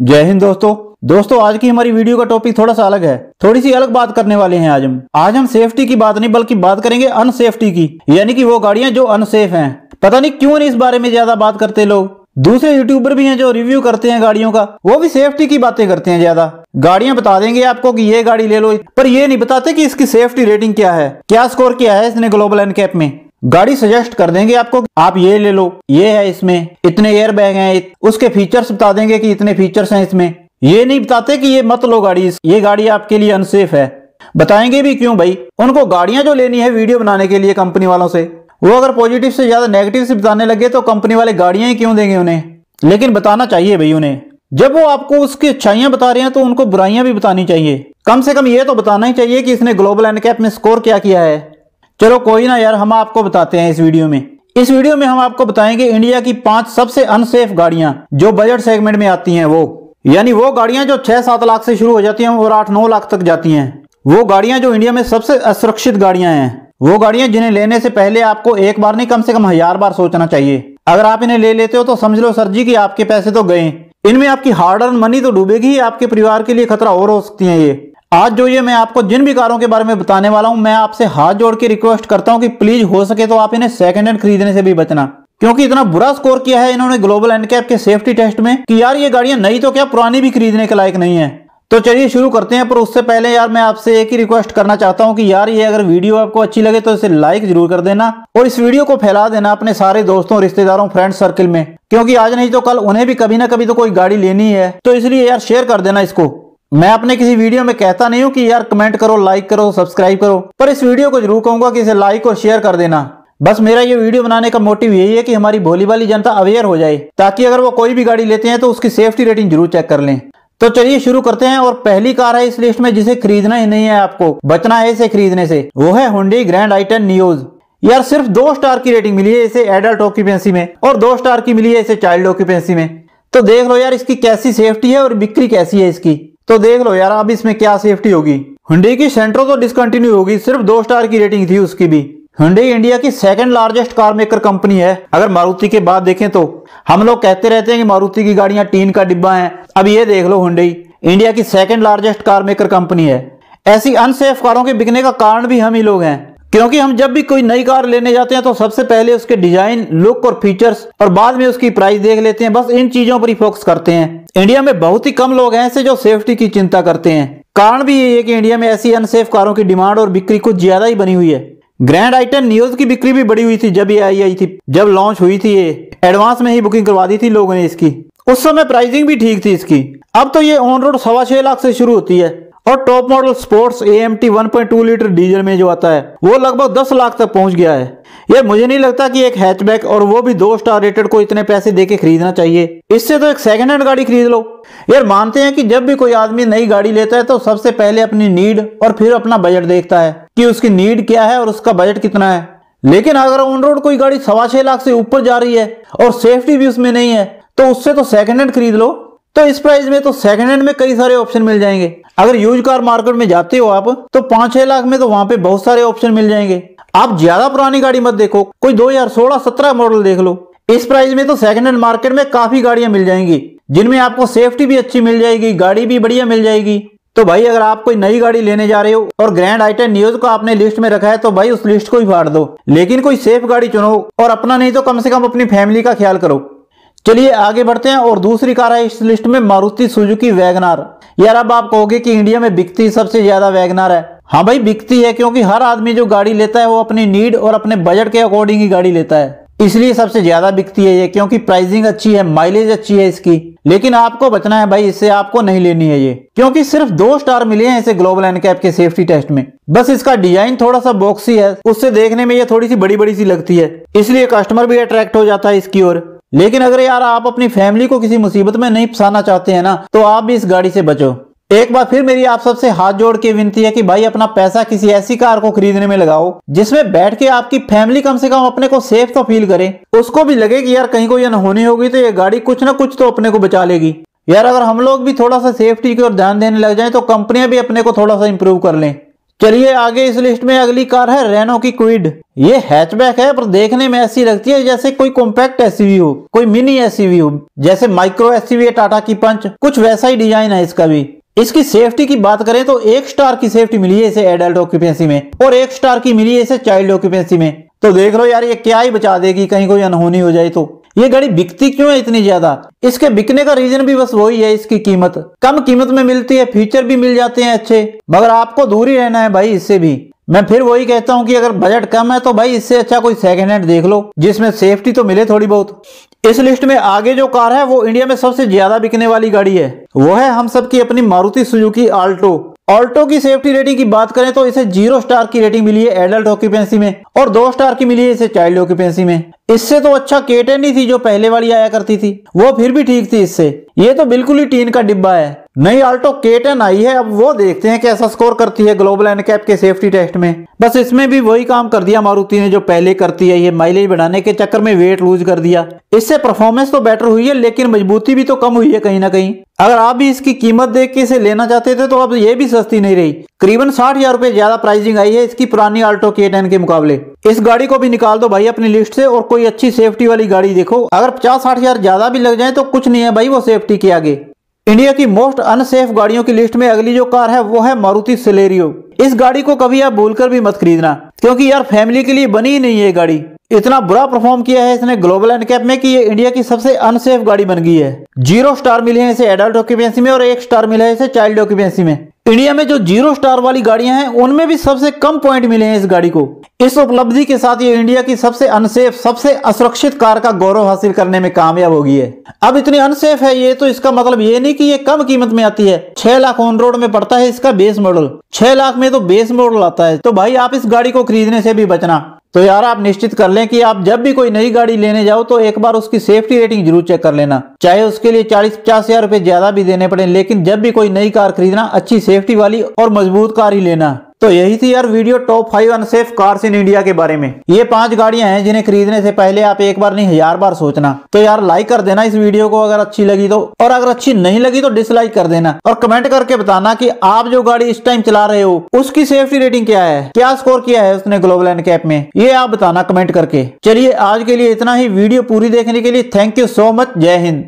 जय हिंद दोस्तों दोस्तों आज की हमारी वीडियो का टॉपिक थोड़ा सा अलग है थोड़ी सी अलग बात करने वाले हैं आज हम आज हम सेफ्टी की बात नहीं बल्कि बात करेंगे अनसेफ्टी की यानी कि वो गाड़ियां जो अनसेफ हैं पता नहीं क्यों नहीं इस बारे में ज्यादा बात करते लोग दूसरे यूट्यूबर भी हैं जो रिव्यू करते हैं गाड़ियों का वो भी सेफ्टी की बातें करते हैं ज्यादा गाड़ियां बता देंगे आपको कि ये गाड़ी ले लो पर ये नहीं बताते कि इसकी सेफ्टी रेटिंग क्या है क्या स्कोर किया है इसने ग्लोबल एनकेप में गाड़ी सजेस्ट कर देंगे आपको आप ये ले लो ये है इसमें इतने एयर बैग है उसके फीचर्स बता देंगे कि इतने फीचर्स हैं इसमें ये नहीं बताते कि ये मत लो गाड़ी ये गाड़ी आपके लिए अनसेफ है बताएंगे भी क्यों भाई उनको गाड़ियां जो लेनी है वीडियो बनाने के लिए कंपनी वालों से वो अगर पॉजिटिव से ज्यादा नेगेटिव से बताने लगे तो कंपनी वाले गाड़ियां ही क्यों देंगे उन्हें लेकिन बताना चाहिए भाई उन्हें जब वो आपको उसकी अच्छाइयां बता रहे हैं तो उनको बुराइयां भी बतानी चाहिए कम से कम ये तो बताना ही चाहिए कि इसने ग्लोबल एंड कैप में स्कोर क्या किया है चलो कोई ना यार हम आपको बताते हैं इस वीडियो में इस वीडियो में हम आपको बताएंगे इंडिया की पांच सबसे अनसेफ गाड़ियां जो बजट सेगमेंट में आती हैं वो यानी वो गाड़ियां जो छह सात लाख से शुरू हो जाती हैं और आठ नौ लाख तक जाती हैं वो गाड़ियां जो इंडिया में सबसे असुरक्षित गाड़ियां हैं वो गाड़ियां जिन्हें लेने से पहले आपको एक बार नहीं कम से कम हजार बार सोचना चाहिए अगर आप इन्हें ले लेते हो तो समझ लो सर जी की आपके पैसे तो गए इनमें आपकी हार्ड अर्न मनी तो डूबेगी आपके परिवार के लिए खतरा और हो सकती है ये आज जो ये मैं आपको जिन भी कारों के बारे में बताने वाला हूं मैं आपसे हाथ जोड़ के रिक्वेस्ट करता हूं कि प्लीज हो सके तो आप इन्हें सेकंड हैंड खरीदने से भी बचना क्योंकि इतना बुरा स्कोर किया है इन्होंने ग्लोबल हैंडकैप के सेफ्टी टेस्ट में कि यार ये गाड़ियां नई तो क्या पुरानी भी खरीदने के लायक नहीं है तो चलिए शुरू करते हैं पर उससे पहले यार मैं आपसे एक ही रिक्वेस्ट करना चाहता हूं कि यार ये अगर वीडियो आपको अच्छी लगे तो इसे लाइक जरूर कर देना और इस वीडियो को फैला देना अपने सारे दोस्तों रिश्तेदारों फ्रेंड सर्कल में क्योंकि आज नहीं तो कल उन्हें भी कभी ना कभी तो कोई गाड़ी लेनी है तो इसलिए यार शेयर कर देना इसको मैं अपने किसी वीडियो में कहता नहीं हूँ कि यार कमेंट करो लाइक करो सब्सक्राइब करो पर इस वीडियो को जरूर कहूंगा कि इसे लाइक और शेयर कर देना बस मेरा ये वीडियो बनाने का मोटिव यही है कि हमारी भोली वाली जनता अवेयर हो जाए ताकि अगर वो कोई भी गाड़ी लेते हैं तो उसकी सेफ्टी रेटिंग जरूर चेक कर लें तो चलिए शुरू करते हैं और पहली कार है इस लिस्ट में जिसे खरीदना ही नहीं है आपको बचना है इसे खरीदने से वो है Hyundai Grand i ten Nios यार सिर्फ दो स्टार की रेटिंग मिली है इसे एडल्ट ऑक्यूपेंसी में और दो स्टार की मिली है इसे चाइल्ड ऑक्यूपेंसी में तो देख लो यार इसकी कैसी सेफ्टी है और बिक्री कैसी है इसकी तो देख लो यार अब इसमें क्या सेफ्टी होगी हुंडई की सेंट्रो तो डिसकंटिन्यू होगी सिर्फ दो स्टार की रेटिंग थी उसकी भी हुंडई इंडिया की second largest car maker company है अगर मारुति के बाद देखें तो हम लोग कहते रहते हैं कि मारुति की गाड़ियां टीन का डिब्बा है अब ये देख लो हुंडई इंडिया की second largest car maker company है ऐसी अनसेफ कारों के बिकने का कारण भी हम ही लोग हैं क्योंकि हम जब भी कोई नई कार लेने जाते हैं तो सबसे पहले उसके डिजाइन लुक और फीचर्स और बाद में उसकी प्राइस देख लेते हैं बस इन चीजों पर ही फोकस करते हैं इंडिया में बहुत ही कम लोग हैं ऐसे जो सेफ्टी की चिंता करते हैं कारण भी यही है कि इंडिया में ऐसी अनसेफ कारों की डिमांड और बिक्री कुछ ज्यादा ही बनी हुई है ग्रैंड आइटन न्यूज की बिक्री भी बड़ी हुई थी जब ये आई आई थी जब लॉन्च हुई थी ये एडवांस में ही बुकिंग करवा दी थी लोगों ने इसकी उस समय प्राइसिंग भी ठीक थी इसकी अब तो ये ऑन रोड सवा छह लाख से शुरू होती है और टॉप मॉडल स्पोर्ट्स ए 1.2 लीटर डीजल में जो आता है वो लगभग 10 लाख तक पहुंच गया है ये मुझे नहीं लगता कि एक हैचबैक और वो भी दो स्टार रेटेड को इतने पैसे देके खरीदना चाहिए इससे तो एक सेकेंड हैंड गाड़ी खरीद लो यार मानते हैं कि जब भी कोई आदमी नई गाड़ी लेता है तो सबसे पहले अपनी नीड और फिर अपना बजट देखता है कि उसकी नीड क्या है और उसका बजट कितना है लेकिन अगर ऑन रोड कोई गाड़ी सवा छह लाख से ऊपर जा रही है और सेफ्टी भी उसमें नहीं है तो उससे तो सेकंड हैंड खरीद लो तो इस प्राइस में तो सेकंड हैंड में कई सारे ऑप्शन मिल जाएंगे अगर यूज कार मार्केट में जाते हो आप तो पांच छह लाख में तो वहां पे बहुत सारे ऑप्शन मिल जाएंगे आप ज्यादा पुरानी गाड़ी मत देखो कोई 2016 17 मॉडल देख लो इस प्राइस में तो सेकंड हैंड मार्केट में काफी गाड़ियां मिल जाएंगी जिनमें आपको सेफ्टी भी अच्छी मिल जाएगी गाड़ी भी बढ़िया मिल जाएगी तो भाई अगर आप कोई नई गाड़ी लेने जा रहे हो और ग्रैंड आई न्यूज को आपने लिस्ट में रखा है तो भाई उस लिस्ट को ही फाड़ दो लेकिन कोई सेफ गाड़ी चुनो और अपना नहीं तो कम से कम अपनी फैमिली का ख्याल करो चलिए आगे बढ़ते हैं और दूसरी कार है इस लिस्ट में मारुति सुजुकी वैगनार यार अब आप कहोगे कि इंडिया में बिकती सबसे ज्यादा वैगनार है हाँ भाई बिकती है क्योंकि हर आदमी जो गाड़ी लेता है वो अपनी नीड और अपने बजट के अकॉर्डिंग ही गाड़ी लेता है इसलिए सबसे ज्यादा बिकती है ये क्योंकि प्राइसिंग अच्छी है माइलेज अच्छी है इसकी लेकिन आपको बचना है भाई इससे आपको नहीं लेनी है ये क्योंकि सिर्फ दो स्टार मिले हैं इसे ग्लोबल एनकैप के सेफ्टी टेस्ट में बस इसका डिजाइन थोड़ा सा बॉक्सी है उससे देखने में ये थोड़ी सी बड़ी बड़ी सी लगती है इसलिए कस्टमर भी अट्रैक्ट हो जाता है इसकी ओर लेकिन अगर यार आप अपनी फैमिली को किसी मुसीबत में नहीं फंसाना चाहते हैं ना तो आप भी इस गाड़ी से बचो एक बार फिर मेरी आप सबसे हाथ जोड़ के विनती है कि भाई अपना पैसा किसी ऐसी कार को खरीदने में लगाओ जिसमें बैठ के आपकी फैमिली कम से कम अपने को सेफ तो फील करे उसको भी लगे कि यार कहीं को यह होनी होगी तो ये गाड़ी कुछ ना कुछ तो अपने को बचा लेगी यार अगर हम लोग भी थोड़ा सा सेफ्टी की ओर ध्यान देने लग जाए तो कंपनियां भी अपने को थोड़ा सा इम्प्रूव कर लें चलिए आगे इस लिस्ट में अगली कार है रेनो की क्विड ये हैचबैक है पर देखने में ऐसी लगती है जैसे कोई कॉम्पैक्ट एसयूवी हो कोई मिनी एसयूवी हो जैसे माइक्रो एसयूवी है टाटा की पंच कुछ वैसा ही डिजाइन है इसका भी इसकी सेफ्टी की बात करें तो एक स्टार की सेफ्टी मिली है इसे एडल्ट ऑक्यूपेंसी में और एक स्टार की मिली है इसे चाइल्ड ऑक्यूपेंसी में तो देख लो यार ये क्या ही बचा देगी कहीं कोई अनहोनी हो जाए तो ये घड़ी बिकती क्यों है इतनी ज्यादा इसके बिकने का रीजन भी बस वही है इसकी कीमत कम कीमत में मिलती है फीचर भी मिल जाते हैं अच्छे मगर आपको दूर ही रहना है भाई इससे भी मैं फिर वही कहता हूँ कि अगर बजट कम है तो भाई इससे अच्छा कोई सेकेंड हैंड देख लो जिसमें सेफ्टी तो मिले थोड़ी बहुत इस लिस्ट में आगे जो कार है वो इंडिया में सबसे ज्यादा बिकने वाली गाड़ी है वो है हम सबकी अपनी मारुति सुजुकी आल्टो ऑल्टो की सेफ्टी रेटिंग की बात करें तो इसे जीरो स्टार की रेटिंग मिली है एडल्ट ऑक्यूपेंसी में और दो स्टार की मिली है इसे चाइल्ड ऑक्यूपेंसी में इससे तो अच्छा केटन ही थी जो पहले वाली आया करती थी वो फिर भी ठीक थी इससे ये तो बिल्कुल ही टीन का डिब्बा है नई अल्टो के टेन आई है अब वो देखते हैं कैसा स्कोर करती है ग्लोबल एनकैप के सेफ्टी टेस्ट में बस इसमें भी वही काम कर दिया मारुति ने जो पहले करती है ये माइलेज बढ़ाने के चक्कर में वेट लूज कर दिया इससे परफॉर्मेंस तो बेटर हुई है लेकिन मजबूती भी तो कम हुई है कहीं ना कहीं अगर आप भी इसकी कीमत देख के इसे लेना चाहते थे तो अब ये भी सस्ती नहीं रही करीबन साठ हजार रूपए ज्यादा प्राइसिंग आई है इसकी पुरानी आल्टो के टेन के मुकाबले इस गाड़ी को भी निकाल दो भाई अपनी लिस्ट से और कोई अच्छी सेफ्टी वाली गाड़ी देखो अगर पचास साठ हजार ज्यादा भी लग जाए तो कुछ नहीं है भाई वो सेफ्टी के आगे इंडिया की मोस्ट अनसेफ गाड़ियों की लिस्ट में अगली जो कार है वो है मारुति सिलेरियो इस गाड़ी को कभी आप भूलकर भी मत खरीदना क्योंकि यार फैमिली के लिए बनी ही नहीं है गाड़ी इतना बुरा परफॉर्म किया है इसने ग्लोबल एनकैप में कि ये इंडिया की सबसे अनसेफ गाड़ी बन गई है जीरो स्टार मिले हैं इसे एडल्ट ऑक्यूपेंसी में और एक स्टार मिला है इसे चाइल्ड ऑक्यूपेंसी में इंडिया में जो जीरो स्टार वाली गाड़ियां हैं उनमें भी सबसे कम पॉइंट मिले हैं इस गाड़ी को इस उपलब्धि के साथ ये इंडिया की सबसे अनसेफ सबसे असुरक्षित कार का गौरव हासिल करने में कामयाब होगी है अब इतनी अनसेफ है ये तो इसका मतलब ये नहीं कि ये कम कीमत में आती है छह लाख ऑन रोड में पड़ता है इसका बेस मॉडल छह लाख में तो बेस मॉडल आता है तो भाई आप इस गाड़ी को खरीदने से भी बचना तो यार आप निश्चित कर लें कि आप जब भी कोई नई गाड़ी लेने जाओ तो एक बार उसकी सेफ्टी रेटिंग जरूर चेक कर लेना चाहे उसके लिए चालीस पचास हजार रुपए ज्यादा भी देने पड़े लेकिन जब भी कोई नई कार खरीदना अच्छी सेफ्टी वाली और मजबूत कार ही लेना तो यही थी यार video top five unsafe cars in India के बारे में ये पांच गाड़ियां हैं जिन्हें खरीदने से पहले आप एक बार नहीं हजार बार सोचना तो यार लाइक कर देना इस वीडियो को अगर अच्छी लगी तो और अगर अच्छी नहीं लगी तो डिसलाइक कर देना और कमेंट करके बताना की आप जो गाड़ी इस टाइम चला रहे हो उसकी सेफ्टी रेटिंग क्या है क्या स्कोर किया है उसने ग्लोबल एंड कैप में ये आप बताना कमेंट करके चलिए आज के लिए इतना ही वीडियो पूरी देखने के लिए थैंक यू सो मच जय हिंद